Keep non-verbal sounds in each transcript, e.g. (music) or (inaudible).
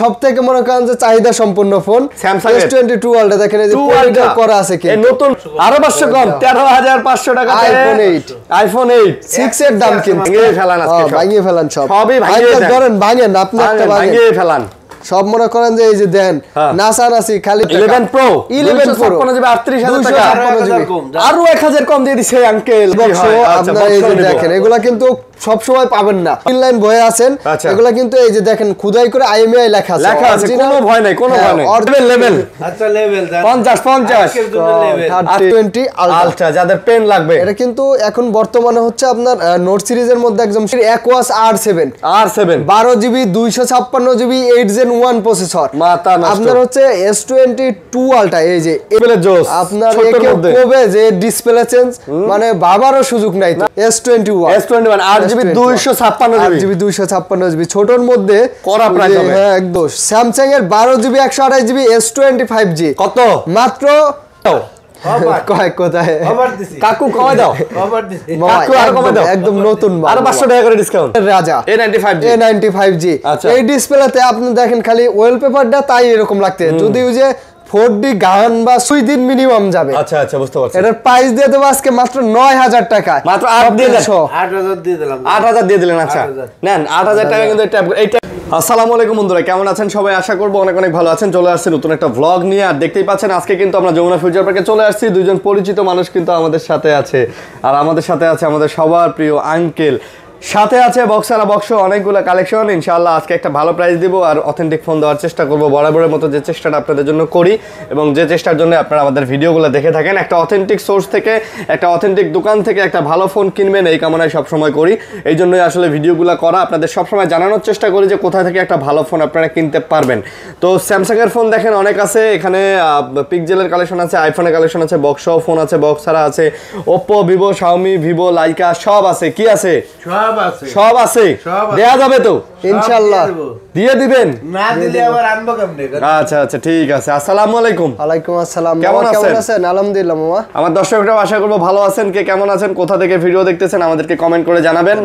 সব মনে করেন যে চাহিদা সম্পূর্ণ ফোন করা আছে কি নতুন আরো কম টাকা এর দাম কিন্তু ফেলান হ্যাঁ, ভাঙিয়ে ফেলান সব সবই ধরেন ভাঙেন আপনি একটা ভাঙিয়ে ফেলান সব মনে করেন যে এই যে দেন নাসানাসি হ্যাঁ। খালি 11 প্রো 11 প্রো 38000 টাকা আরো 1000 কম দিয়ে দিছে আঙ্কেল আচ্ছা, আপনারা এই যে দেখেন এগুলা কিন্তু সব সময় পাবেন না তিন লাইন বয়ে আছেন আচ্ছা। এগুলো কিন্তু এই যে দেখেন খুদাই করে আইএমআই লেখা আছে লেখা আছে কোনো ভয় নাই কোনো ভয় নাই অর্ডার হ্যাঁ, লেভেল আচ্ছা লেভেল 50 50 20 আলট্রা যাদের পেন লাগবে এটা কিন্তু এখন বর্তমানে হচ্ছে আপনার নোট সিরিজের মধ্যে একদম সেই Aquos আর7 আর7 12 GB 256 GB 8 gen 1 processor মাতা না আপনার হচ্ছে S22 আলট্রা এই যে এবেলে জোস আপনার একে কোবে যে ডিসপ্লে চেঞ্জ মানে বাবারও সুযোগ নাই তো S21 S21 আর হ্যাঁ, কাকু দাও কাকু আর আচ্ছা। এই আপনি দেখেন খালি ওয়েল পেপারটা তাই এরকম লাগতে যদি ওই যে গান বা মিনিমাম যাবে আচ্ছা আচ্ছা বুঝতে পারছি এটার প্রাইস দিয়ে দেবো আজকে মাত্র টাকা মাত্র দিয়ে দিয়ে দিলাম দিয়ে দিলেন আচ্ছা নেন টাকা কিন্তু এটা আসসালামু আলাইকুম বন্ধুরা কেমন আছেন সবাই আশা করবো অনেক অনেক ভালো আছেন চলে আসছেন নতুন একটা ভ্লগ নিয়ে আর দেখতেই পাচ্ছেন আজকে কিন্তু আমরা যমুনা ফিউচার পার্কে চলে আসছি দুজন পরিচিত মানুষ কিন্তু আমাদের সাথে আছে আর আমাদের সাথে আছে আমাদের সবার প্রিয় আঙ্কেল সাথে আছে বক্সারা বক্স অনেকগুলো কালেকশন ইনশাল্লাহ আজকে একটা ভালো প্রাইস দিব আর অথেন্টিক ফোন দেওয়ার চেষ্টা করবো বরাবরের মতো যে চেষ্টাটা আপনাদের জন্য করি এবং যে চেষ্টার জন্য আপনারা আমাদের ভিডিওগুলো দেখে থাকেন একটা অথেন্টিক সোর্স থেকে একটা অথেন্টিক দোকান থেকে একটা ভালো ফোন কিনবেন এই কামনায় সবসময় করি এই জন্যই আসলে ভিডিওগুলো করা আপনাদের সবসময় জানানোর চেষ্টা করি যে কোথা থেকে একটা ভালো ফোন আপনারা কিনতে পারবেন তো স্যামসাংয়ের ফোন দেখেন অনেক আছে এখানে পিকজেলের কালেকশন আছে আইফোনের কালেকশন আছে বক্সও ফোন আছে বক্সারা আছে ওপ্পো ভিভো শাওমি ভিভো লাইকা সব আছে কি আছে সব আছে সব আছে দেয়া যাবে তো ইনশাআল্লাহ দিয়ে দিবেন না দিলে আবার আনবো কেমনে আচ্ছা আচ্ছা ঠিক আছে আসসালামু আলাইকুম ওয়ালাইকুম আসসালাম কেমন আছেন আলহামদুলিল্লাহ মামা আমার দর্শকরাও আশা করব ভালো আছেন কে কেমন আছেন কোথা থেকে ভিডিও দেখতেছেন আমাদেরকে কমেন্ট করে জানাবেন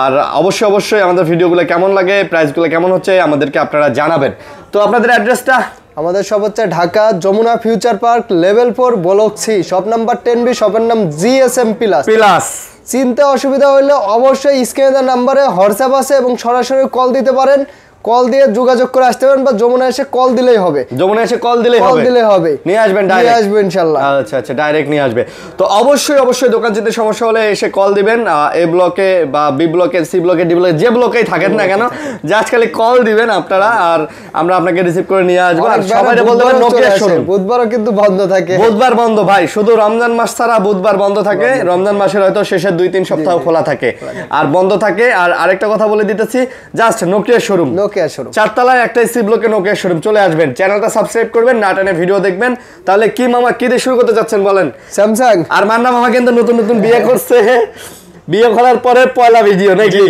আর অবশ্যই অবশ্যই আমাদের ভিডিওগুলো কেমন লাগে প্রাইসগুলো কেমন হচ্ছে আমাদেরকে আপনারা জানাবেন তো আপনাদের অ্যাড্রেসটা আমাদের সব হচ্ছে Dhaka Jamuna future park level four block C shop number ten B শপের নাম জিএসএম প্লাস প্লাস চিনতে অসুবিধা হলে অবশ্যই স্ক্রিনের নাম্বারে হোয়াটসঅ্যাপ আছে এবং সরাসরি কল দিতে পারেন কল দিয়ে যোগাযোগ করে আসতে পারেন বা যমুনা এসে কল দিলেই হবে যমুনা এসে কল দিলেই হবে কল দিলেই হবে নিয়ে আসবেন ডাইরেক্ট নিয়ে আসবেন ইনশাআল্লাহ আচ্ছা আচ্ছা ডাইরেক্ট নিয়ে আসবে তো অবশ্যই অবশ্যই দোকান যেতে সমস্যা হলে এসে কল দিবেন এ ব্লকে বা বি ব্লকে সি ব্লকে ডি ব্লকে যে ব্লকেই থাকেন না কেন যে খালি কল দিবেন আপনারা আর আমরা আপনাকে রিসিভ করে নিয়ে আসবো আর সবাই বলতে পারেন নোকিয়া শোরুম বুধবারও কিন্তু বন্ধ থাকে বুধবার বন্ধ ভাই শুধু রমজান মাস ছাড়া বুধবার বন্ধ থাকে রমজান মাসের হয়তো শেষের দুই তিন সপ্তাহ খোলা থাকে আর বন্ধ থাকে আর আরেকটা কথা বলে দিতেছি just Nokia showroom Nokia showroom চারতলায় একটাই সি ব্লকে নোকিয়া শোরুম চলে আসবেন চ্যানেলটা সাবস্ক্রাইব করবেন নাটানে ভিডিও দেখবেন তাহলে কি মামা কি দিয়ে শুরু করতে চাচ্ছেন বলেন স্যামসাং আর মান্না মামা কিন্তু নতুন নতুন বিয়ে করছে বিয়ে করার পরে পয়লা ভিডিও নাকি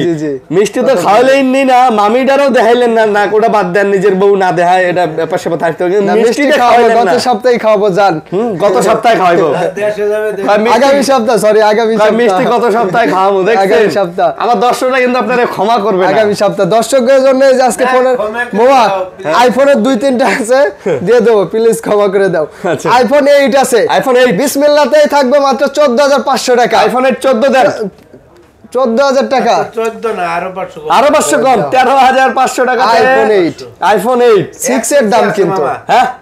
মিষ্টি তো খাওয়ালেই নি না মামিটারও দেখাইলেন না না ওটা বাদ দেন নিজের বউ না দেখায় এটা ব্যাপার স্যাপার থাকতে মিষ্টিটা খাওয়ালেন গত সপ্তাহে খাওয়াবো জান গত সপ্তাহে খাওয়াবো আগামী সপ্তাহ সরি আগামী সপ্তাহ মিষ্টি গত সপ্তাহে খাওয়াবো আগামী সপ্তাহ আমার দর্শকরা কিন্তু আপনারা ক্ষমা করবেন আগামী সপ্তাহ দর্শকদের জন্য আজকে হ্যাঁ, ফোনের মোয়া আইফোনের হ্যাঁ। দুই তিনটা আছে দিয়ে দেবো প্লিজ ক্ষমা করে দাও আইফোন আচ্ছা। এইট আছে আইফোন এইট বিসমিল্লাতেই থাকবে মাত্র চোদ্দ হাজার পাঁচশো টাকা আইফোনের চোদ্দ হাজার চোদ্দ হাজার টাকা আচ্ছা, চোদ্দ আরো পাঁচশো কম তেরো হাজার পাঁচশো টাকা iPhone eight iPhone eight six এর দাম কিন্তু হ্যাঁ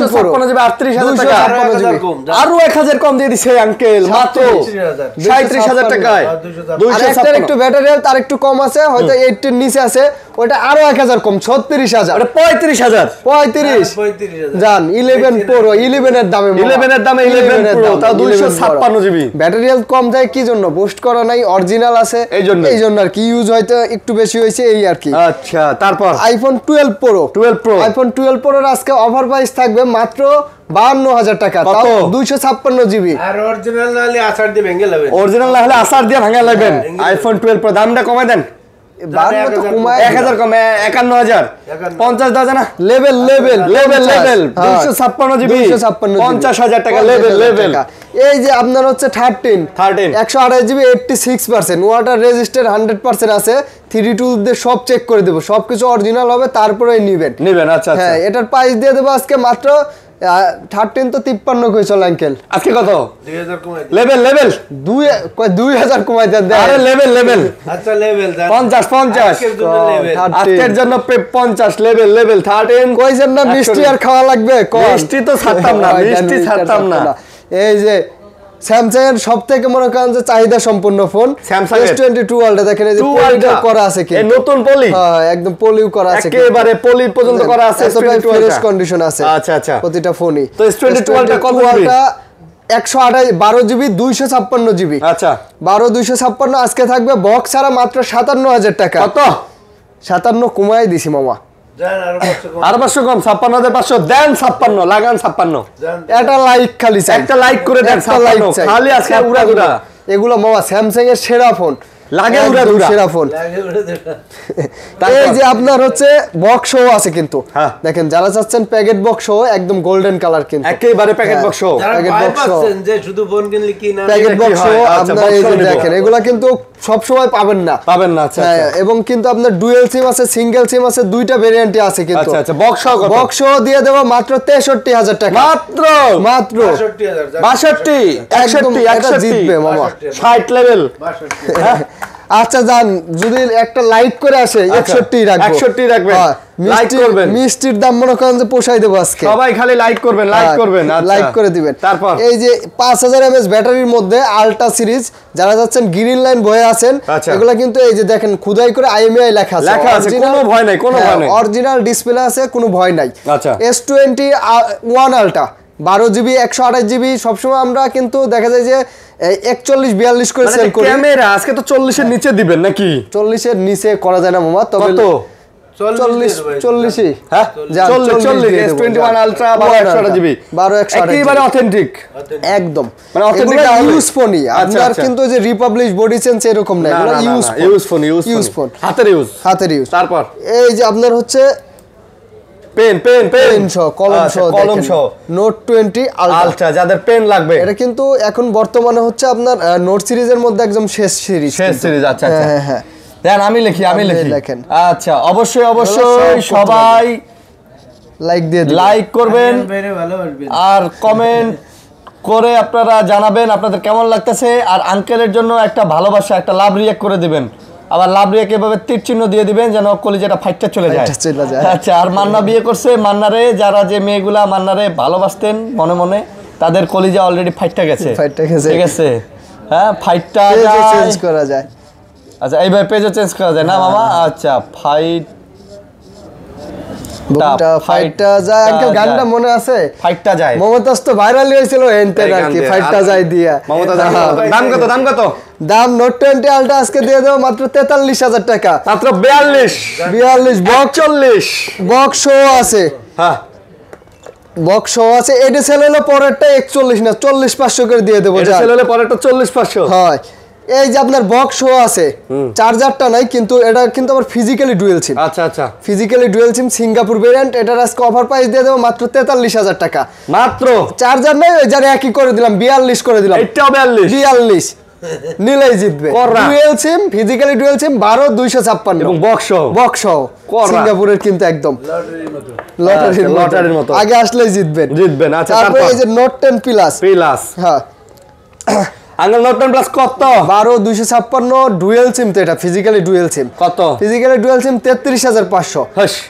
সেভেন প্রো আরো এক হাজার কম দিয়ে দিছে আঙ্কেল মাত্র সাঁত্রিশ হাজার টাকায় একটু ব্যাটারি তার একটু কম আছে হয়তো এইটির নিচে আছে ওটা আরো এক হাজার কম ছত্রিশ হাজার পঁয়ত্রিশ হাজার পঁয়ত্রিশ ইলেভেন হ্যাঁ, ইলেভেন এর দামে ইলেভেন এর দামে ইলেভেন এর দাম দুইশো ছাপ্পান্ন জিবি ব্যাটারি কম যায় কি জন্য বুস্ট করা নাই অরিজিনাল আছে এই জন্য এই জন্য আর কি ইউজ হয়তো একটু বেশি হয়েছে এই আর কি আচ্ছা তারপর iPhone twelve pro twelve pro iPhone twelve প্রোর আজকে অফার প্রাইস থাকবে মাত্র বাহান্ন হাজার টাকা তাও দুইশো ছাপ্পান্ন জিবি আর অরিজিনাল না হলে আসার দিয়ে ভেঙে লাগবে অরিজিনাল না হলে আসার দিয়ে হ্যাঁ, ভেঙে লাগবেন আইফোন টুয়েলভ প্রো দামটা কমায় দেন এই যে আপনার হচ্ছে থার্টিন একশো GB six percent water hundred percent আছে থ্রি টু দিয়ে সব চেক করে দেবো সবকিছু অরিজিনাল হবে তারপরে নিবেন নিবেন আচ্ছা, আচ্ছা। হ্যাঁ এটার প্রাইস দিয়ে দেবো আজকে মাত্র থার্টিন তো তিপ্পান্ন কইছল আঙ্কেল আজকে কত লেভেল লেভেল দুই দুই হাজার কমাই দেন লেভেল লেভেল লেভেল পঞ্চাশ পঞ্চাশ আজকের জন্য পঞ্চাশ লেভেল লেভেল থার্টিন কইছেন না মিষ্টি আর খাওয়া লাগবে মিষ্টি তো ছাড়তাম না মিষ্টি ছাড়তাম না এই যে স্যামসাং এর সব থেকে মনে করেন যে চাহিদা ফোন স্যামসাং আলটা করা আছে কি নতুন পলি হ্যাঁ, একদম করা আছে একেবারে পলি পর্যন্ত করা আছে কন্ডিশন আছে আচ্ছা আচ্ছা প্রতিটা ফোনই তো এস আলটা কত একশো আঠাশ বারো জিবি দুইশো ছাপ্পান্ন জিবি আচ্ছা বারো দুইশো ছাপ্পান্ন আজকে থাকবে বক্স ছাড়া মাত্র সাতান্ন হাজার টাকা কত সাতান্ন কমাই দিছি মামা সেরা ফোন সেরা ফোন (laughs) যে আপনার হচ্ছে বক্স আছে কিন্তু হ্যাঁ। দেখেন যারা চাচ্ছেন প্যাকেট বক্স একদম গোল্ডেন কালার কিন্তু একেবারে packet box packet box packet box দেখেন এগুলা কিন্তু সব সময় পাবেন না পাবেন না আচ্ছা, হ্যাঁ, আচ্ছা। এবং কিন্তু আপনার ডুয়েল সিম আছে সিঙ্গেল সিম আছে দুইটা ভেরিয়েন্টই আছে কিন্তু আচ্ছা আচ্ছা বক্স সহ বক্স দিয়ে দেব মাত্র 63000 টাকা মাত্র মাত্র 63000 62 61 100 জিতবে মামা 60 লেভেল 62 আচ্ছা যান যদি একটা লাইট করে আসে আচ্ছা, একষট্টি রাখবে একষট্টি রাখবেন লাইক হ্যাঁ, করবেন সিরিজ হ্যাঁ, আচ্ছা। যারা যাচ্ছেন লাইন বয়ে আছেন আচ্ছা। কিন্তু এই যে দেখেন করে লেখা ভয় নাই অরিজিনাল হ্যাঁ, ডিসপ্লে আছে কোনো ভয় নাই এস টোয়েন্টি ওয়ান আল্ট্রা বারো জিবি একশো আঠাশ জিবি সবসময় আমরা কিন্তু দেখা যায় যে 41 42 করে সেল মানে করি ক্যামেরা আজকে তো 40 নিচে দিবেন নাকি 40 নিচে করা যায় না মামা তবে কত অথেন্টিক হ্যাঁ? একদম মানে অথেন্টিক আচ্ছা, আচ্ছা। ইউজ কিন্তু যে বডি চেঞ্জ এরকম না এই যে আপনার হচ্ছে পেন পেন পেন সহ কলম সহ আচ্ছা, কলম সহ নোট টোয়েন্টি আলট্রা যাদের পেন লাগবে এটা কিন্তু এখন বর্তমানে হচ্ছে আপনার নোট সিরিজের মধ্যে একদম শেষ সিরিজ শেষ সিরিজ আচ্ছা, আচ্ছা। হ্যাঁ, হ্যাঁ হ্যাঁ দেন আমি লিখি আমি লিখি লেখেন আচ্ছা অবশ্যই অবশ্যই সবাই লাইক দিয়ে লাইক করবেন আর কমেন্ট করে আপনারা জানাবেন আপনাদের কেমন লাগতেছে আর আঙ্কেলের জন্য একটা ভালোবাসা একটা লাভ রিয়াক্ট করে দিবেন আবার লাভরিয়া কিভাবে তীরচিহ্ন দিয়ে দিবেন যেন কলিজাটা ফাইটটা চলে যায় আচ্ছা আর মান্না বিয়ে করছে মান্নারে যারা যে মেয়েগুলা মান্নারে ভালোবাসতেন মনে মনে তাদের কলিজা অলরেডি ফাইটটা গেছে ফাইটটা গেছে ঠিক আছে হ্যাঁ ফাইটটা চেঞ্জ করা যায় আচ্ছা এইভাবে পেজও চেঞ্জ করা যায় না মামা আচ্ছা ফাইট তেতাল্লিশ হাজার টাকা মাত্র বিয়াল্লিশ বিয়াল্লিশ চল্লিশ আছে হ্যাঁ। আছে পরেরটা একচল্লিশ না চল্লিশ পাঁচশো করে দিয়ে দেবো পরেরটা চল্লিশ পাঁচশো হয় এই যে আপনার বক্স শো আছে চার্জারটা নাই কিন্তু এটা কিন্তু আমার ফিজিক্যালি ডুয়েল সিম আচ্ছা আচ্ছা physically dual SIM Singapore variant এটার আজকে অফার প্রাইস দিয়ে দেবো মাত্র তেতাল্লিশ হাজার টাকা মাত্র চার্জার নাই ওই যার একই করে দিলাম বিয়াল্লিশ করে দিলাম এটা বিয়াল্লিশ বিয়াল্লিশ নিলেই জিতবে dual SIM physically dual SIM বারো দুইশো ছাপ্পান্ন এবং বক্স বক্স সিঙ্গাপুরের কিন্তু একদম লটারির লটারির আচ্ছা, মতো আগে আসলেই জিতবেন জিতবেন আচ্ছা তারপরে এই যে নোট টেন প্লাস প্লাস হ্যাঁ আঙ্গেল নর্টন প্লাস কত বারো দুইশো ছাপ্পান্ন ডুয়েল সিম তো এটা ফিজিক্যালি ডুয়েল সিম কত ফিজিক্যালি ডুয়েল সিম তেত্রিশ হাজার পাঁচশো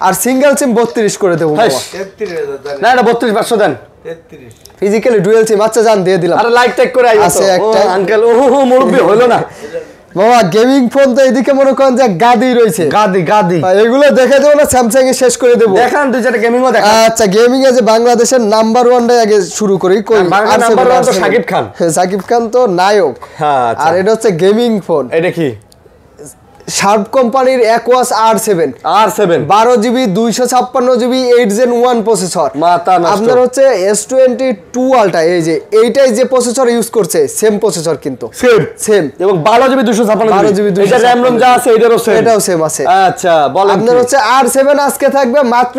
আর সিঙ্গেল সিম বত্রিশ করে দেবো না এটা বত্রিশ পাঁচশো দেন ফিজিক্যালি ডুয়েল সিম আচ্ছা যান দিয়ে দিলাম আরে লাইক টাইক করে আছে একটা আঙ্কেল ও মুরব্বী হলো না বাবা গেমিং ফোন তো এদিকে মনে করেন যে গাদি রয়েছে গাদি গাদি এগুলো দেখে দেবো না স্যামসাং এ শেষ করে দেবো দেখান দুই চারটা গেমিং আচ্ছা গেমিং এ যে বাংলাদেশের নাম্বার ওয়ান টাই আগে শুরু করি নাম্বার সাকিব খান হ্যাঁ, সাকিব খান তো নায়ক হ্যাঁ, আচ্ছা। আর এটা হচ্ছে গেমিং ফোন এটা কি শার্প কোম্পানির Aquos R seven R seven বারো জিবি দুইশো ছাপ্পান্ন GB eight gen one processor আপনার হচ্ছে এস টোয়েন্টি টু আলটা এই যে এইটাই যে প্রসেসর ইউজ করছে সেম প্রসেসর কিন্তু সেম সেম এবং বারো জিবি দুইশো ছাপ্পান্ন বারো জিবি দুইশো র্যাম রোম যা আছে এটারও সেম এটাও সেম আছে আচ্ছা বলেন আপনার হচ্ছে আর সেভেন আজকে থাকবে মাত্র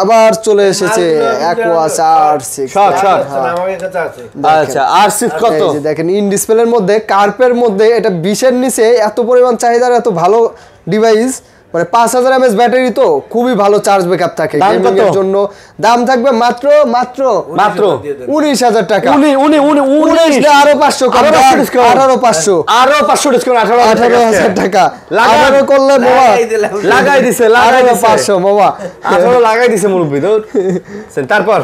আবার চলে এসেছে হ্যাঁ। আর আচ্ছা, আচ্ছা, দেখেন ইন ডিসপ্লের মধ্যে কার্পের মধ্যে এটা বিশের নিচে এত পরিমাণ চাহিদার এত ভালো ডিভাইস মানে পাঁচ হাজার এমএস ব্যাটারি তো খুবই ভালো চার্জ ব্যাকআপ থাকে জন্য দাম থাকবে মাত্র মাত্র মাত্র উনিশ হাজার টাকা আরো পাঁচশো আঠারো পাঁচশো আরো পাঁচশো আঠারো হাজার টাকা লাগানো করলে মামা লাগাই দিছে লাগাই পাঁচশো মামা আঠারো লাগাই দিছে মুরব্বী তো (laughs) তারপর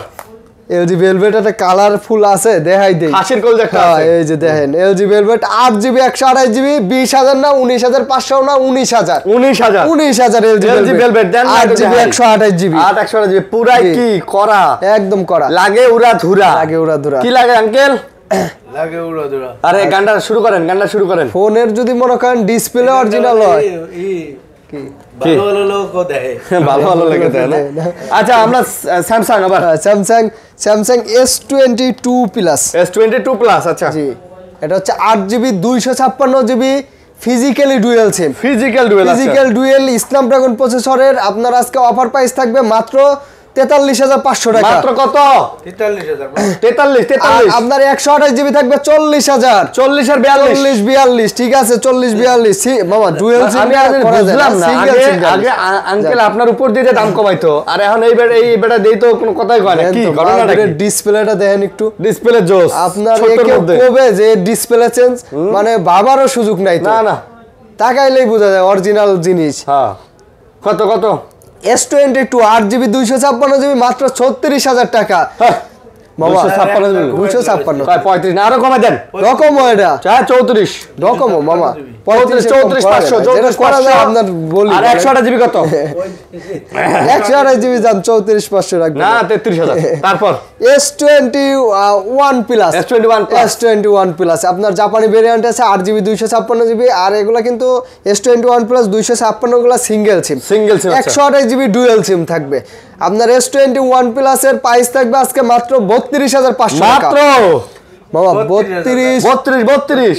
এলজি ভেলভেট একটা কালারফুল আছে দেখাই দেই হাসির কল একটা হ্যাঁ, আছে এই যে দেখেন এলজি ভেলভেট 8 জিবি 128 জিবি 20000 না 19500 না 19000 19000 19000 এলজি এলজি ভেলভেট দেন 8 জিবি 128 জিবি 8 128 জিবি পুরাই কি করা একদম করা লাগে উড়া ধুরা লাগে উড়া ধুরা কি লাগে আঙ্কেল লাগে উড়া ধুরা আরে গানটা শুরু করেন গানটা শুরু করেন ফোনের যদি মনে করেন ডিসপ্লে অরিজিনাল হয় S twenty two S twenty two plus আচ্ছা, হ্যাঁ, আচ্ছা। এটা হচ্ছে আট জিবি দুইশো ছাপ্পান্ন GB physically dual physical dual physical dual প্রসেসরের আপনার আজকে অফার প্রাইস থাকবে মাত্র তেতাল্লিশ হাজার পাঁচশো টাকা মাত্র কত তেতাল্লিশ তেতাল্লিশ আপনার একশো আঠাশ জিবি থাকবে চল্লিশ হাজার চল্লিশ আর বিয়াল্লিশ বিয়াল্লিশ ঠিক আছে চল্লিশ বিয়াল্লিশ বাবা আঙ্কেল আপনার উপর দিয়ে দাম কমাইতো আর এখন এই বেটা এই তো কোনো কথাই কয় না কি ঘটনাটা ডিসপ্লেটা দেখেন একটু ডিসপ্লে জোস আপনার কবে যে ডিসপ্লে চেঞ্জ মানে ভাবারও সুযোগ নাই না না তাকাইলেই বোঝা যায় অরিজিনাল জিনিস হ্যাঁ কত কত এস টোয়েন্টি টু আট জিবি দুইশো ছাপ্পান্ন জিবি মাত্র ছত্রিশ হাজার টাকা মামা হ্যাঁ। দুইশো ছাপ্পান্ন পঁয়ত্রিশ আরো কমে দেন রকম এটা হ্যাঁ, চৌত্রিশ রকম মামা আপনার জাপানি ভেরিয়েন্ট আছে আট জিবি দুইশো ছাপ্পান্ন জিবি আর এগুলা কিন্তু এস টোয়েন্টি ওয়ান প্লাস দুইশো ছাপ্পান্ন গুলা সিঙ্গেল সিম সিঙ্গেল সিম একশো আঠাশ জিবি ডুয়েল সিম থাকবে আপনার এস টোয়েন্টি ওয়ান প্লাস এর প্রাইস থাকবে আজকে মাত্র বত্রিশ হাজার পাঁচশো মাত্র বাবা বত্রিশ বত্রিশ বত্রিশ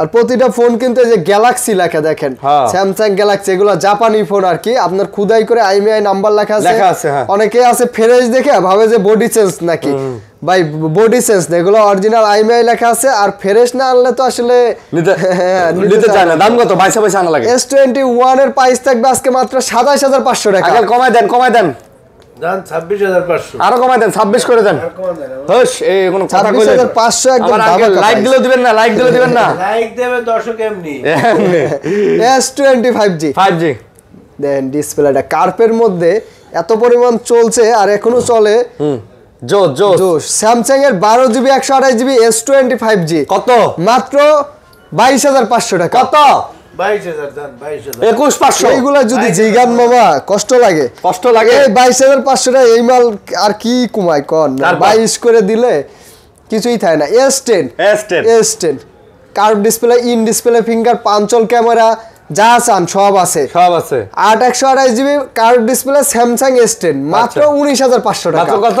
আর প্রতিটা ফোন কিন্তু যে গ্যালাক্সি লেখা দেখেন স্যামসাং গ্যালাক্সি এগুলো জাপানি ফোন আর কি আপনার খুদাই করে আইমিআই নাম্বার লেখা আছে হ্যাঁ। অনেকে আছে ফেরেজ দেখে ভাবে যে বডি চেঞ্জ নাকি ভাই বডি সেন্স না এগুলো অরিজিনাল আইমিআই লেখা আছে আর ফ্রেশ না আনলে তো আসলে নিতে (laughs) হ্যাঁ, হ্যাঁ, চায় না দাম কত বাইসা বাইসা আনা লাগে এস টোয়েন্টি ওয়ান এর প্রাইস থাকবে আজকে মাত্র সাতাশ হাজার পাঁচশো টাকা কমায় দেন কমায় দেন কার্পের মধ্যে এত পরিমাণ চলছে আর এখনো চলে জো জো স্যামসাং এর বারো জিবি একশো আঠাশ GB S twenty five G কত মাত্র বাইশ হাজার পাঁচশো টাকা কত কিছুই থাকে in display finger punch hole camera যা চান সব আছে সব আছে আট একশো আঠাশ GB card display Samsung S ten মাত্র আচ্ছা। উনিশ হাজার পাঁচশো টাকা কত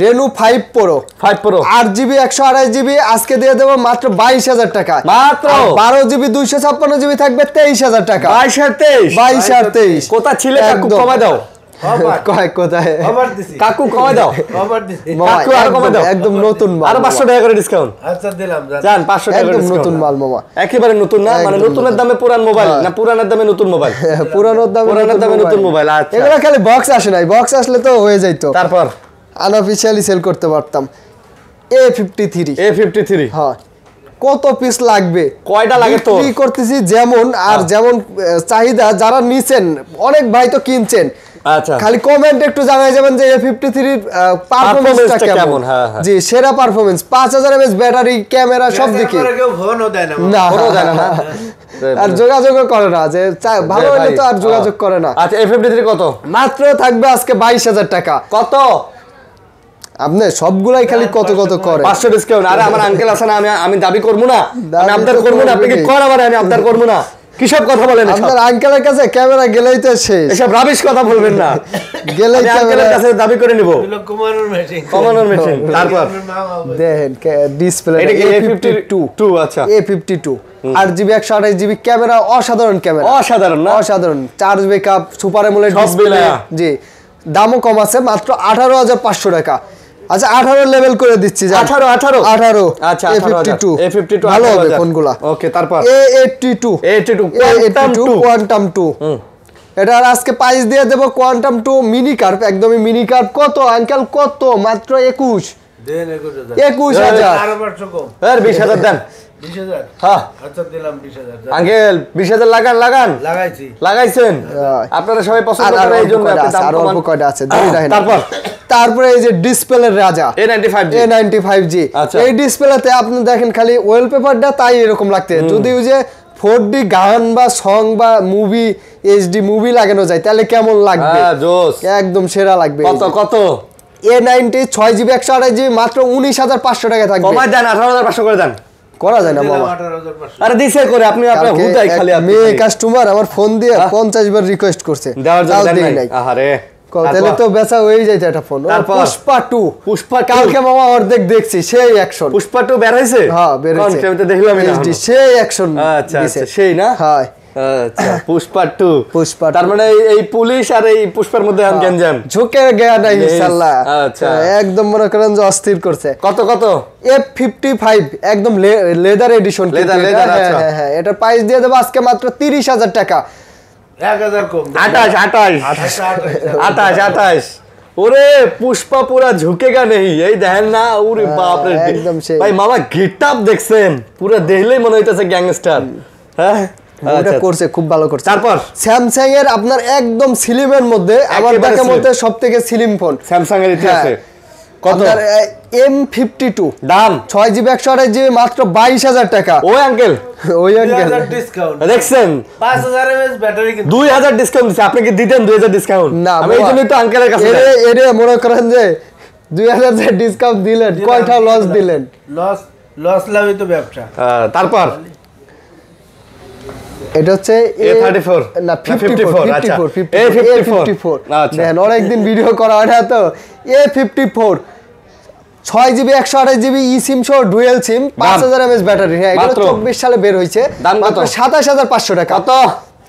Reno five pro five pro আট জিবি একশো আড়াই জিবি আজকে দিয়ে দেবো মাত্র বাইশ হাজার টাকা মাত্র বারো জিবি দুইশো ছাপ্পান্ন জিবি থাকবে তেইশ হাজার টাকা বাইশ আর তেইশ বাইশ আর তেইশ কোথা ছিল দাও নতুন আর টাকা করে ডিসকাউন্ট আচ্ছা, নতুন একেবারে নতুন না মানে নতুনের দামে পুরান মোবাইল হ্যাঁ। না দামে নতুন মোবাইল (laughs) পুরানোর দামে দামে নতুন মোবাইল আচ্ছা খালি বক্স আসে নাই বক্স আসলে তো হয়ে যাইতো তারপর আনঅফিসিয়ালি সেল করতে পারতাম A fifty three A fifty three হ্যাঁ কত পিস লাগবে কয়টা লাগে তো কি করতেছি যেমন আর হ্যাঁ। যেমন চাহিদা যারা নিছেন অনেক ভাই তো কিনছেন আচ্ছা খালি কমেন্ট একটু জানাই যাবেন যে এ ফিফটি থ্রির পারফরমেন্সটা কেমন হ্যাঁ, হ্যাঁ। জি সেরা পারফরমেন্স পাঁচ হাজার এমএস ব্যাটারি ক্যামেরা সব দিকে না আর যোগাযোগ করে না যে ভালো হলে তো আর যোগাযোগ করে না আচ্ছা এ ফিফটি থ্রি কত মাত্র থাকবে আজকে বাইশ হাজার টাকা কত আপনি সবগুলাই খালি হ্যাঁ, কত কত করে পাঁচশো ডিসকাউন্ট আরে আমার আঙ্কেল আছে না আমি আমি দাবি করবো না আমি আবদার করবো না আপনি কি করাবার আমি আবদার করবো না কিসব কথা বলেন আপনার আঙ্কেলের কাছে ক্যামেরা গেলেই তো শেষ এসব রাবিশ কথা বলবেন না (laughs) গেলেই আঙ্কেলের কাছে দাবি করে নিব কমানোর মেশিন কমানোর মেশিন তারপর ডিসপ্লে এটা A52 2 আচ্ছা A52 আট জিবি জিবি ক্যামেরা অসাধারণ ক্যামেরা অসাধারণ না অসাধারণ জিবি কাপ সুপার জি দামও কম আছে মাত্র আঠারো হাজার পাঁচশো টাকা আচ্ছা 18 লেভেল করে দিচ্ছি 18 18 18 আচ্ছা 52 A52 ভালো হবে কোনগুলা ওকে তারপর A82 A82 কোয়ান্টাম 2 কোয়ান্টাম 2 এটা আজকে প্রাইস দিয়ে দেব কোয়ান্টাম 2 মিনি কার্প একদমই মিনি কার্প কত আঙ্কেল কত মাত্র 21 দেন 21000 21000 আর 20000 দেন তারপরে এই যে রাজা আচ্ছা। এই আপনি দেখেন খালি তাই এরকম যদি যে ফোর গান বা সং বা মুভি এইচডি মুভি লাগানো যায় তাহলে কেমন লাগবে হ্যাঁ, একদম সেরা লাগবে কত এ নাইনটি ছয় জিবি একশো আড়াই জিবি মাত্র উনিশ হাজার পাঁচশো টাকা থাকবে দেন আঠারো হাজার পাঁচশো করে দেন করা যায় না মামা আরে দিছে করে আপনি আপনার হুদাই খালি আপনি মেয়ে কাস্টমার আমার ফোন দিয়ে 50 বার রিকোয়েস্ট করছে দেওয়ার জন্য নাই আরে তাহলে তো বেচা হয়ে যায় একটা ফোন পুষ্পা টু পুষ্পা কালকে মামা অর্ধেক দেখছি সেই অ্যাকশন পুষ্পা টু বেরাইছে হ্যাঁ বেরাইছে দেখলাম সেই অ্যাকশন আচ্ছা, আচ্ছা সেই না হ্যাঁ আচ্ছা, (laughs) পুষ্পা টু পুষ্পা তার মানে এই পুলিশ আর এই পুষ্পার মধ্যে হ্যাঁ, গঞ্জাম ঝুঁকে গেয়া নাই আচ্ছা একদম মনে করেন যে অস্থির করছে কত কত এফ ফিফটি ফাইভ একদম লেদার এডিশন লেদার লেদার হ্যাঁ হ্যাঁ এটা প্রাইস দিয়ে দেবো আজকে মাত্র তিরিশ হাজার টাকা আঠাশ আঠাশ আঠাশ ওরে পুষ্পা পুরা নেই এই দেখেন না ওরে হ্যাঁ, বাপ রে একদম গিটাপ দেখছেন পুরো দেখলেই মনে হইতেছে গ্যাংস্টার হ্যাঁ হ্যাঁ, আচ্ছা, আচ্ছা। হ্যাঁ। দুই হাজার ডিসকাউন্ট আপনি কি দিতেন দুই হাজার ডিসকাউন্ট না মনে করেন যে দুই হাজার ডিসকাউন্ট দিলেন লস দিলেন তারপর এটা হচ্ছে না দেখেন অনেকদিন ভিডিও করা হয় না তো ফোর ছয় জিবি একশো আঠাশ জিবি ই সিম সহ ডুয়েল সিম পাঁচ হাজার এম এস ব্যাটারি হ্যাঁ এগুলো চব্বিশ সালে বের হয়েছে সাতাশ হাজার পাঁচশো টাকা তো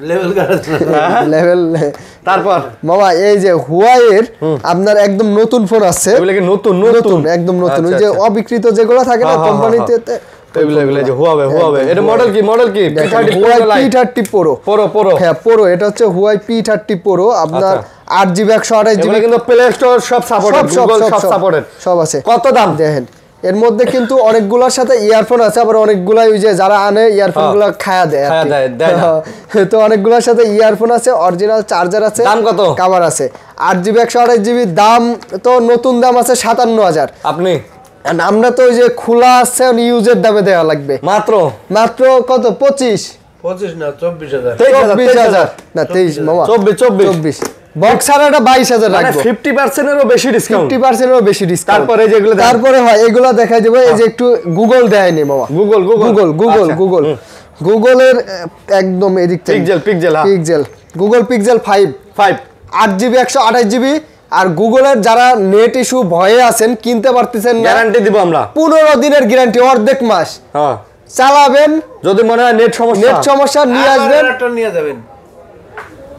কোম্পানিতে মডেল কি model Huawei P pro pro হ্যাঁ প্রো এটা হচ্ছে হুয়াই পি থার্টি প্রো আপনার আচ্ছা। আট জিবি একশো জিবি কিন্তু প্লে স্টোর সব সাপোর্টেড সব সাপোর্টেড সব আছে কত দাম দেখেন এর মধ্যে কিন্তু অনেকগুলোর সাথে ইয়ারফোন আছে আবার অনেকগুলাই ওই যে যারা আনে ইয়ারফোন গুলো খায়া দেয় (laughs) তো অনেকগুলোর সাথে ইয়ারফোন আছে অরিজিনাল চার্জার আছে দাম কত কাভার আছে আট জিবি একশো আঠাশ জিবি দাম তো নতুন দাম আছে সাতান্ন হাজার আপনি আমরা তো ওই যে খোলা আছে ইউজের দামে দেওয়া লাগবে মাত্র মাত্র কত পঁচিশ পঁচিশ না চব্বিশ হাজার চব্বিশ হাজার না তেইশ মামা চব্বিশ চব্বিশ চব্বিশ বক্স ছাড়াটা 22000 বেশি গুগল হ্যাঁ। আচ্ছা। হ্যাঁ। আর গুগলের যারা নেট ইস্যু ভয়ে আছেন কিনতে পারতেছেন গ্যারান্টি দিব আমরা 15 দিনের গ্যারান্টি অর্ধেক মাস হ্যাঁ। চালাবেন যদি মনে হয় নেট সমস্যা নেট সমস্যা নিয়ে আসবেন নিয়ে যাবেন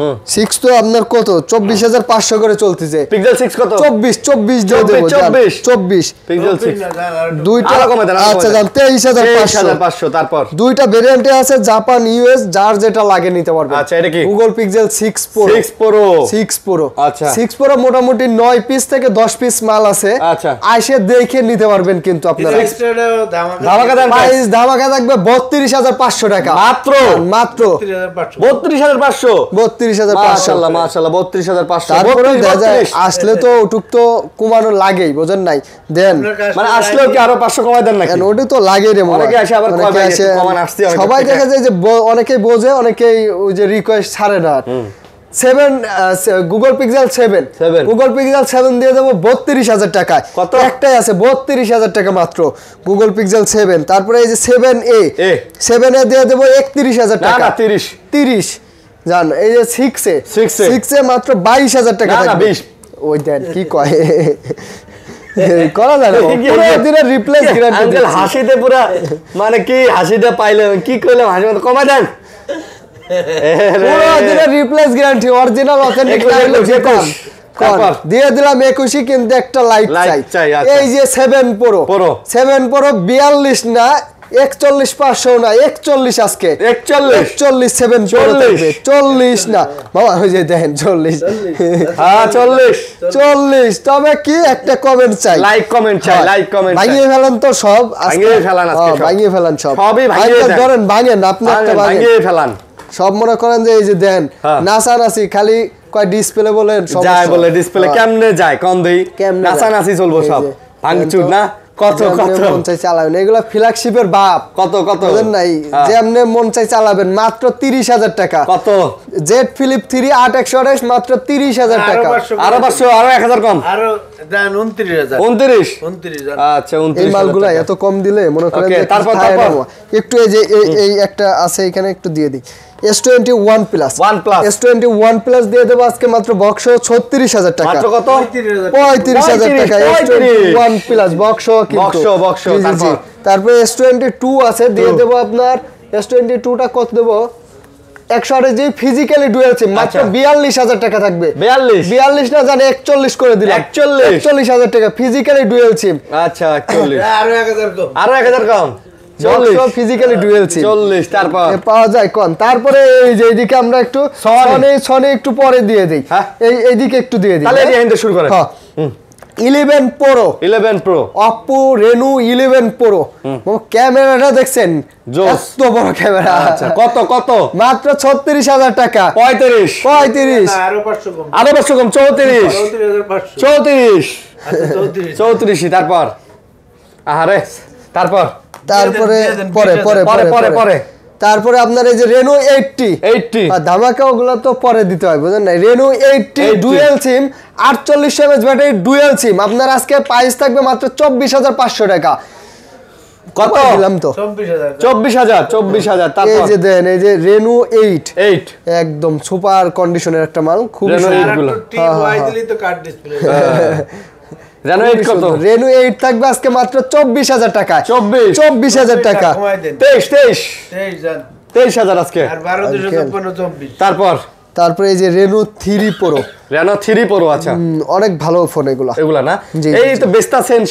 তো আপনার কত করে চলতেছে পিক্সেল কত দিয়ে পিক্সেল দুইটা আচ্ছা দাম তারপর দুইটা ভেরিয়েন্টে আছে জাপান ইউএস যার যেটা লাগে নিতে পারবে আচ্ছা এটা কি Google Pixel six pro six pro six pro আচ্ছা সিক্স প্রো মোটামুটি নয় পিস থেকে দশ পিস মাল আছে আচ্ছা আইসে দেখে নিতে পারবেন কিন্তু আপনারা প্রাইস ধামাকা থাকবে বত্রিশ হাজার পাঁচশো টাকা মাত্র মাত্র বত্রিশ হাজার পাঁচশো আসলে তো ওটুক তো কমানো লাগেই বোঝেন নাই দেন মানে আসলেও কি আরো পাঁচশো কমাই দেন না ওটা তো লাগে রে সবাই দেখা যায় যে অনেকেই বোঝে অনেকেই ওই যে রিকোয়েস্ট ছাড়ে না Google Pixel seven Google Pixel seven দিয়ে দেবো বত্রিশ হাজার টাকায় কত একটাই আছে বত্রিশ হাজার টাকা মাত্র গুগল পিক্সেল সেভেন তারপরে এই যে সেভেন এ সেভেন এ দিয়ে দেবো একত্রিশ হাজার টাকা তিরিশ তিরিশ জান এই যে 6 এ মাত্র টাকা না 20 ওই দেন কি কয় করা (laughs) রিপ্লেস গ্যারান্টি হাসিতে পুরা মানে কি হাসিটা পাইলে কি হাসি কমা দেন (laughs) পুরো রিপ্লেস গ্যারান্টি অরিজিনাল অথেন্টিক দিয়ে দিলাম কিন্তু একটা লাইট চাই আচ্ছা। এই যে সেভেন পুরো সেভেন পুরো বিয়াল্লিশ না একচল্লিশ পাঁচশো না একচল্লিশ আজকে একচল্লিশ সেভেন চল্লিশ না বাবা ওই যে দেখেন চল্লিশ চল্লিশ হ্যাঁ, চল্লিশ তবে কি একটা কমেন্ট চাই লাইক কমেন্ট চাই হ্যাঁ। লাইক কমেন্ট ভাঙিয়ে ফেলান তো হ্যাঁ, সব ভাঙিয়ে ফেলান সব সবই ভাঙিয়ে ধরেন ভাঙেন আপনি একটা ভাঙিয়ে ফেলান সব মনে করেন যে এই যে দেন আছি খালি কয় ডিসপ্লে বলেন যায় বলে ডিসপ্লে কেমনে যায় কন দেই নাসানাসি চলবো সব ভাঙচুর না কত কত মন চাই চালাবেন এগুলো ফ্ল্যাগশিপের বাপ কত কত বুঝেন নাই হ্যাঁ। মন চাই চালাবেন মাত্র টাকা কত জেড ফিলিপ 3 8128 মাত্র টাকা আরো আরো 1000 কম আরো 29000 29 29000 আচ্ছা এই মালগুলো এত কম দিলে মনে করেন তারপর তারপর একটু এই যে এই একটা আছে এখানে একটু দিয়ে দিই S21 plus 1 plus S21 plus দিয়ে দেব আজকে মাত্র বক্স 36000 টাকা মাত্র কত 35000 টাকা S21 প্লাস বক্স কিন্তু বক্স বক্স তারপরে S22 আছে দিয়ে দেব আপনার S22টা কত দেব একশো আরে যে ফিজিক্যালি ডুয়েল সিম মাত্র আচ্ছা। বিয়াল্লিশ হাজার টাকা থাকবে বিয়াল্লিশ বিয়াল্লিশ না জানে একচল্লিশ করে দিলাম একচল্লিশ একচল্লিশ হাজার টাকা ফিজিক্যালি ডুয়েল সিম আচ্ছা একচল্লিশ আরো এক কম আরো এক হাজার কম ফিজিক্যালি তারপর পাওয়া যায় তারপরে এই যে আমরা একটু একটু পরে দিয়ে হ্যাঁ। একটু দিয়ে হ্যাঁ। Eleven pro eleven pro Reno eleven pro ক্যামেরাটা দেখছেন এত বড় ক্যামেরা আচ্ছা, কত কত মাত্র ছত্রিশ হাজার টাকা পঁয়ত্রিশ পঁয়ত্রিশ আরো পাঁচশো কম চৌত্রিশ চৌত্রিশ চৌত্রিশ আচ্ছা, তারপর আহারে তারপর তারপরে পরে পরে পরে পরে পরে তারপরে আপনার এই যে রেনো এইটটি এইটটি ধামাকা ওগুলো তো পরে দিতে হয় বুঝলেন না রেনো এইটটি ডুয়েল সিম আটচল্লিশ এমএস ব্যাটারি ডুয়েল সিম আপনার আজকে প্রাইস থাকবে মাত্র চব্বিশ হাজার পাঁচশো টাকা কত দিলাম তো চব্বিশ হাজার চব্বিশ হাজার এই যে দেন এই যে রেনু এইট এইট একদম সুপার কন্ডিশনের একটা মাল খুব রেনু এইট থাকবে আজকে মাত্র চব্বিশ হাজার টাকা চব্বিশ চব্বিশ হাজার টাকা তেইশ হাজার আজকে তারপর তারপরে এই যে রেনু থ্রি প্রো আচ্ছা অনেক ভালো ফোন এগুলা এগুলা না এই তো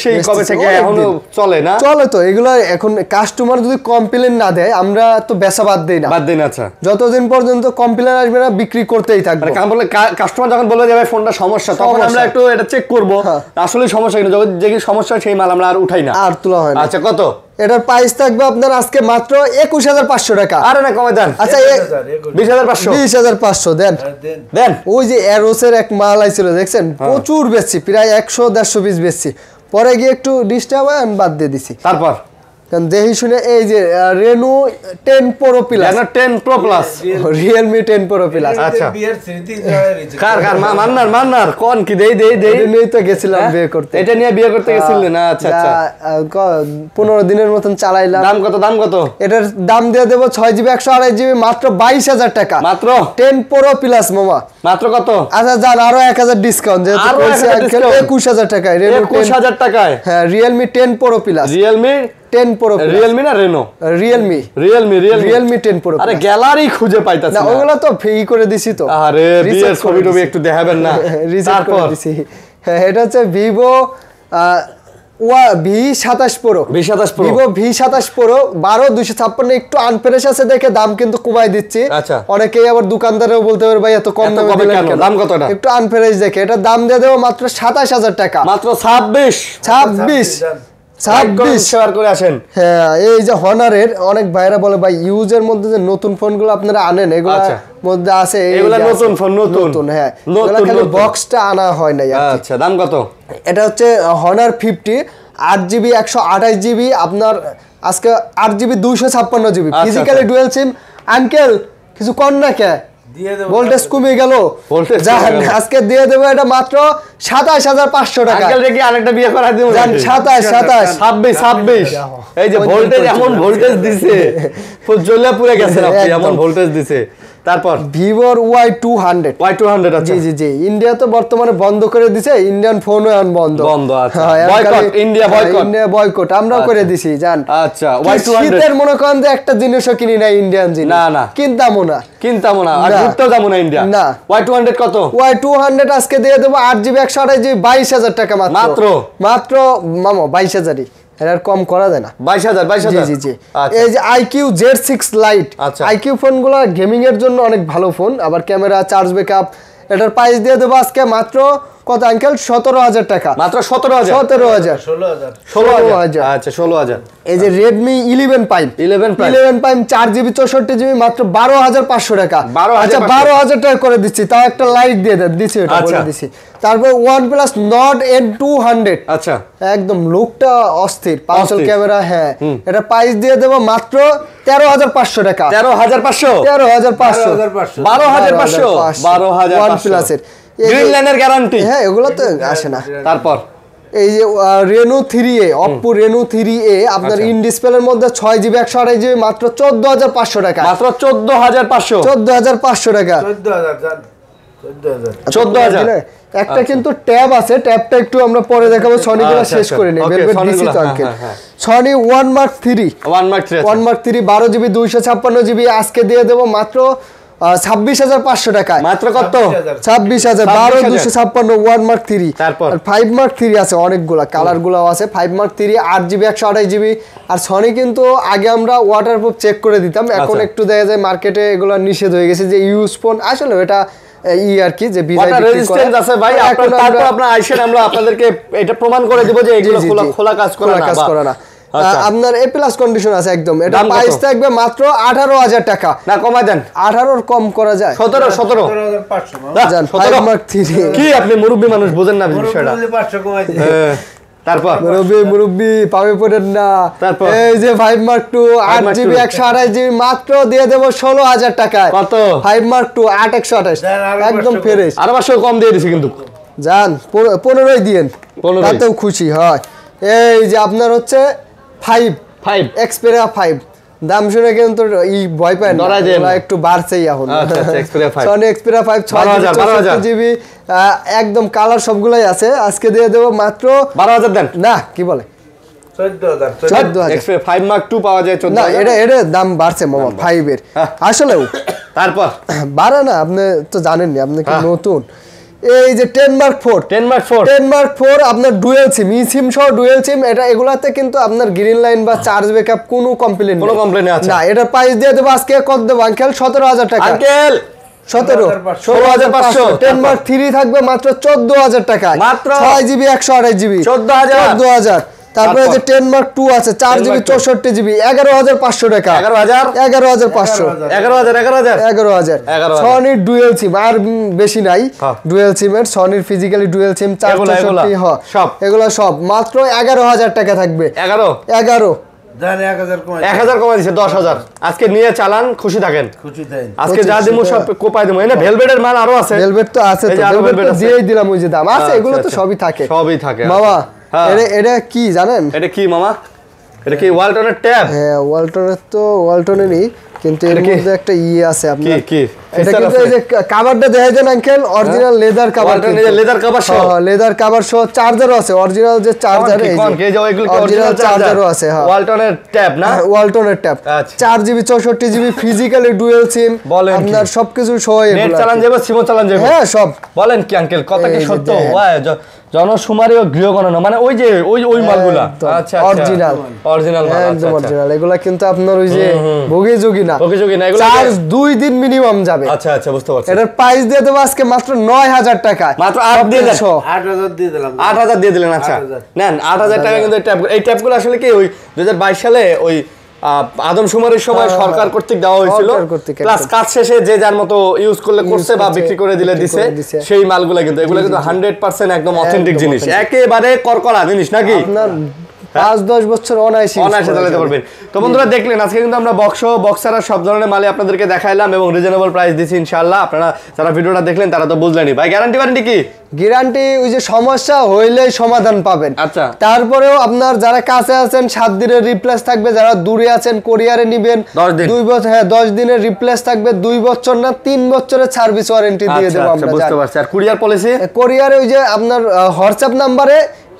সেই কবে থেকে এখনো চলে না চলে তো এগুলা এখন কাস্টমার যদি কমপ্লেন না দেয় আমরা তো বেচা বাদ দেই না বাদ দেই না আচ্ছা যতদিন পর্যন্ত কমপ্লেন আসবে না বিক্রি করতেই থাকবে মানে কারণ বলে কাস্টমার যখন বলবে যে ফোনটা সমস্যা তখন আমরা একটু এটা চেক করব হ্যাঁ। আসলে সমস্যা কিনা যদি যে সমস্যা সেই মাল আমরা আর উঠাই না আর তোলা হয় না আচ্ছা কত এটার প্রাইস থাকবে আপনার আজকে মাত্র একুশ হাজার পাঁচশো টাকা আরে না কমে দেন আচ্ছা বিশ হাজার পাঁচশো বিশ হাজার পাঁচশো দেন হ্যাঁ, দেন ওই যে এরোসের এক মাল আইছিল দেখছেন হ্যাঁ। প্রচুর বেচছি প্রায় একশো দেড়শো পিস বেচছি পরে গিয়ে একটু ডিস্টার্ব হয় আমি বাদ দিয়ে দিছি তারপর কারণ দেখি শুনে এই যে ten pro plus ten pro plus Realme ten pro plus আচ্ছা কার কার মান্নার মান্নার কোন কি দেই দেই দেই নিয়ে তো গেছিলাম হ্যাঁ? বিয়ে করতে এটা নিয়ে বিয়ে করতে আচ্ছা আচ্ছা পনেরো দিনের মতন চালাইলাম দাম কত দাম কত এটার দাম দিয়ে দেবো ছয় জিবি একশো আড়াই জিবি মাত্র বাইশ হাজার টাকা মাত্র টেন প্রো প্লাস মামা মাত্র কত আচ্ছা যান আরো এক হাজার ডিসকাউন্ট যেহেতু একুশ হাজার টাকায় একুশ হাজার টাকায় হ্যাঁ Realme ten pro plus Realme না আরে গ্যালারি খুঁজে না ওগুলো তো করে দিছি তো আরে বিয়ের ছবি টবি একটু দেখাবেন না (laughs) দিছি হ্যাঁ, এটা হচ্ছে ভি সাতাশ বারো ছাপ্পান্ন একটু আছে দেখে দাম কিন্তু কমাই দিচ্ছি আচ্ছা। অনেকেই আবার দোকানদারও বলতে পারবে ভাই এত কম দাম কত একটু দেখে এটা দাম দিয়ে দেবো মাত্র সাতাশ হাজার টাকা মাত্র ছাব্বিশ ছাব্বিশ শেয়ার করে হ্যাঁ, আনেন এগুলো আচ্ছা। আছে বক্সটা হ্যাঁ। আনা হয় নাই আচ্ছা, এটা হচ্ছে হনার জিবি 128 জিবি আপনার আজকে GB GB physically dual SIM uncle কিছু কর না কে ভোল্টেজ কমে গেল আজকে দিয়ে দেবো এটা মাত্র সাতাশ হাজার পাঁচশো টাকা কি আরেকটা বিয়ে করা দেবো সাতাশ সাতাশ ছাব্বিশ ছাব্বিশ এই যে ভোল্টেজ (laughs) এমন ভোল্টেজ দিছে জ্বলে পুরে গেছে আপনি এমন ভোল্টেজ দিছে তারপর ভিভোর Y two hundred Y two hundred আচ্ছা। জি জি জি ইন্ডিয়া তো বর্তমানে বন্ধ করে দিছে ইন্ডিয়ান ফোন বন্ধ বন্ধ ইন্ডিয়া আচ্ছা। বয়কট হ্যাঁ, হ্যাঁ, আমরাও করে আচ্ছা। দিছি জান আচ্ছা ওয়াই টু হান্ড্রেড মনে করেন যে একটা জিনিসও কিনি না ইন্ডিয়ান জিনিস না না কিনতাম না কিনতামও না আর ঘুরতেও যাবো না ইন্ডিয়া না ওয়াই টু হান্ড্রেড কত ওয়াই টু হান্ড্রেড আজকে দিয়ে দেবো আট জিবি একশো আঠাশ জিবি বাইশ হাজার টাকা মাত্র মাত্র মাত্র মামো বাইশ হাজারই এর কম করা যায় না বাইশ হাজার বাইশ হাজার জি জি আচ্ছা। এই যে IQ Z six lite IQ ফোনগুলো গেমিং এর জন্য অনেক ভালো ফোন আবার ক্যামেরা চার্জ ব্যাকআপ এটার প্রাইস দিয়ে দেব আজকে মাত্র কত আঙ্কেল সতেরো হাজার টাকা মাত্র সতেরো হাজার সতেরো হাজার ষোলো হাজার আচ্ছা ষোলো হাজার এই যে Redmi eleven prime eleven eleven prime চার জিবি চৌষট্টি জিবি মাত্র বারো হাজার পাঁচশো টাকা বারো আচ্ছা বারো হাজার টাকা করে দিচ্ছি তাও একটা লাইট দিয়ে দেন দিচ্ছি ওটা আচ্ছা। দিচ্ছি তারপর OnePlus Nord N two hundred আচ্ছা একদম লুকটা অস্থির পাঁচশো ক্যামেরা হ্যাঁ এটা প্রাইস দিয়ে দেবো মাত্র তেরো হাজার পাঁচশো টাকা তেরো হাজার পাঁচশো তেরো হাজার পাঁচশো বারো হাজার পাঁচশো বারো হাজার ওয়ান প্লাসের গ্রিন লাইনের গ্যারান্টি হ্যাঁ এগুলো তো আসে না তারপর এই যে থ্রি এ থ্রি এ আপনার ইন আচ্ছা। মধ্যে ছয় জিবি একশো আড়াই জিবি মাত্র চোদ্দ হাজার পাঁচশো টাকা মাত্র চোদ্দ হাজার পাঁচশো চোদ্দ হাজার পাঁচশো টাকা চোদ্দ হাজার একটা আচ্ছা। কিন্তু ট্যাব আছে ট্যাবটা একটু আমরা পরে দেখাবো সনি আচ্ছা, শেষ করে নেই DC Sony one mark three one mark three one mark three বারো জিবি দুইশো ছাপ্পান্ন জিবি আজকে দিয়ে দেবো মাত্র ছাব্বিশ হাজার মাত্র কত ছাব্বিশ হাজার বারো দুশো মার্ক থ্রি তারপর ফাইভ মার্ক থ্রি আছে অনেকগুলো কালার গুলো আছে ফাইভ মার্ক থ্রি আট জিবি আর সনি কিন্তু আগে আমরা ওয়াটার প্রুফ চেক করে দিতাম আচ্ছা। এখন একটু দেখা যায় মার্কেটে এগুলো নিষেধ হয়ে গেছে যে ইউজ ফোন আসলে এটা ই আর কি যে রেজিস্ট্যান্স আছে ভাই তারপর আপনারা আইসেন আমরা আপনাদেরকে এটা প্রমাণ করে দেব যে এগুলো খোলা খোলা কাজ করে না আচ্ছা। আপনার এ প্লাস কন্ডিশন আছে একদম এটা প্রাইস থাকবে মাত্র আঠারো হাজার টাকা না কমাই দেন আঠারোর কম করা যায় সতেরো সতেরো কি আপনি মুরব্বী মানুষ বোঝেন না বিষয়টা মার্ক টু আট একশো আঠাশ একদম কম দিয়ে কিন্তু যান পনেরোই খুশি হয় এই যে আপনার হচ্ছে ফাইভ দাম শুনে কিন্তু ভয় পায় না একটু বাড়ছেই এখন সনি এক্সপেরিয়া ফাইভ ছয় জিবি একদম কালার সবগুলাই আছে আজকে দিয়ে দেবো মাত্র বারো হাজার দেন না কি বলে তারপর বাড়া না আপনি তো জানেননি আপনি কি হ্যাঁ। নতুন এই যে ten mark four ten mark four ten mark four আপনার ডুয়েল সিম ই সিম সহ ডুয়েল সিম এটা এগুলাতে কিন্তু আপনার গ্রিন লাইন বা চার্জ ব্যাকআপ কোনো কমপ্লেন কোনো কমপ্লেন আছে আচ্ছা। না এটা প্রাইস দিয়ে দেবো আজকে কত দেবো আঙ্কেল সতেরো হাজার টাকা আঙ্কেল সতেরো ষোলো হাজার পাঁচশো টেন মার্ক থ্রি থাকবে মাত্র চোদ্দ হাজার টাকা মাত্র ছয় জিবি একশো আড়াই জিবি চোদ্দ হাজার চোদ্দ হাজার তারপরে যে টেন মার্ক টু আছে চার জিবি চৌষট্টি জিবি এগারো হাজার পাঁচশো টাকা এগারো হাজার এগারো হাজার পাঁচশো এগারো হাজার এগারো হাজার এগারো হাজার সনির ডুয়েল সিম আর বেশি নাই ডুয়েল সনির ফিজিক্যালি ডুয়েল সিম চার চৌষট্টি হ সব এগুলো সব মাত্র এগারো হাজার টাকা থাকবে এগারো এগারো আজকে নিয়ে চালান খুশি থাকেন আজকে হ্যাঁ। মাল আরো আছে তো আছে দিলাম ওই যে দাম আছে আচ্ছা, এগুলো তো আচ্ছা। সবই থাকে আচ্ছা। হ্যাঁ। এটা কি জানেন এটা কি মামা এটা কি ওয়ালটনের হ্যাঁ ওয়ালটনের তো ওয়ালটনেরই কিন্তু এর মধ্যে একটা ই আছে কি এটা কিন্তু এই যে কভারটা uncle original leather cover leather cover সহ লেদার হ্যাঁ, কভার হ্যাঁ, সহ চার্জারও আছে অরিজিনাল যে চার্জার এই কোন কে এগুলো অরিজিনাল চার্জারও আছে হ্যাঁ ওয়ালটনের না ওয়ালটনের ফিজিক্যালি ডুয়াল সিম আপনার সবকিছু সহ এগুলো নেট চালান যাবে সিম চালান যাবে হ্যাঁ সব বলেন কি আঙ্কেল কথা কি সত্য ওয়া জনশুমারি ও গৃহগণনা মানে ওই যে ওই ওই হ্যাঁ, মালগুলা আচ্ছা, আচ্ছা অরিজিনাল অরিজিনাল মাল আচ্ছা, একদম আচ্ছা। অরিজিনাল এগুলা কিন্তু আপনার ওই যে ভোগে যোগী না ভোগে যোগী না এগুলা চার্জ দুই দিন মিনিমাম যাবে আচ্ছা আচ্ছা বুঝতে পারছি এটার প্রাইস দিয়ে দেব আজকে মাত্র 9000 টাকা মাত্র 8 দিয়ে দেন 8000 দিয়ে দিলাম 8000 দিয়ে দিলেন আচ্ছা নেন 8000 টাকা কিন্তু এই ট্যাপ এই ট্যাপগুলো আসলে কি ওই 2022 সালে ওই আদমশুমারির সময় হ্যাঁ, সরকার হ্যাঁ। কর্তৃক দেওয়া হয়েছিল প্লাস কাজ শেষে যে যার মতো ইউজ করলে করছে বা বিক্রি করে দিলে দিছে সেই মালগুলো কিন্তু এগুলো কিন্তু হান্ড্রেড পার্সেন্ট একদম অথেন্টিক জিনিস একেবারে করকরা জিনিস নাকি হ্যাঁ? পাঁচ দশ বছর অনায়াসে অনায়াসে চালাতে পারবেন তো বন্ধুরা দেখলেন আজকে কিন্তু আমরা বক্স বক্সারা সব ধরনের মালে আপনাদেরকে দেখাইলাম এবং রিজনেবল প্রাইস দিচ্ছি ইনশাল্লাহ আপনারা যারা ভিডিওটা দেখলেন তারা তো ভাই গ্যারান্টি ওয়ারেন্টি কি গ্যারান্টি ওই যে সমস্যা সমাধান পাবেন আচ্ছা তারপরেও আপনার যারা কাছে আছেন সাত দিনের রিপ্লেস থাকবে যারা দূরে আছেন কোরিয়ারে নিবেন দুই বছর হ্যাঁ দশ দিনের রিপ্লেস থাকবে দুই বছর না তিন বছরের সার্ভিস ওয়ারেন্টি দিয়ে আচ্ছা, দেবো আচ্ছা, আমরা বুঝতে পারছি আর পলিসি কোরিয়ারে ওই যে আপনার হোয়াটসঅ্যাপ নাম্বারে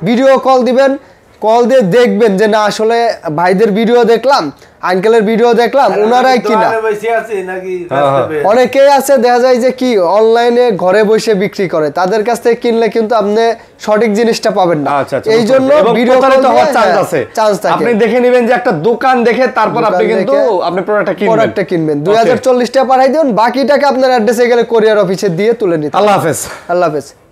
ভিডিও কল দিবেন কল দিয়ে দেখবেন যে না আসলে ভাইদের ভিডিও দেখলাম আঙ্কেলের ভিডিও দেখলাম ওনারাই কিনা হ্যাঁ, হ্যাঁ। অনেকেই আছে দেখা যায় যে কি অনলাইনে ঘরে বসে বিক্রি করে তাদের কাছ থেকে কিনলে কিন্তু আপনি সঠিক জিনিসটা পাবেন না আচ্ছা, আচ্ছা, এই জন্য ভিডিও করে হওয়ার চান্স হ্যাঁ, আছে চান্স থাকে আপনি দেখে নেবেন যে একটা দোকান দেখে তারপর আপনি কিন্তু আপনি প্রোডাক্টটা কিনবেন প্রোডাক্টটা কিনবেন 2040 টাকা পাঠাই দেন বাকি টাকা আপনার অ্যাড্রেসে গেলে কুরিয়ার অফিসে দিয়ে তুলে নিতে আল্লাহ হাফেজ আল্লাহ হাফেজ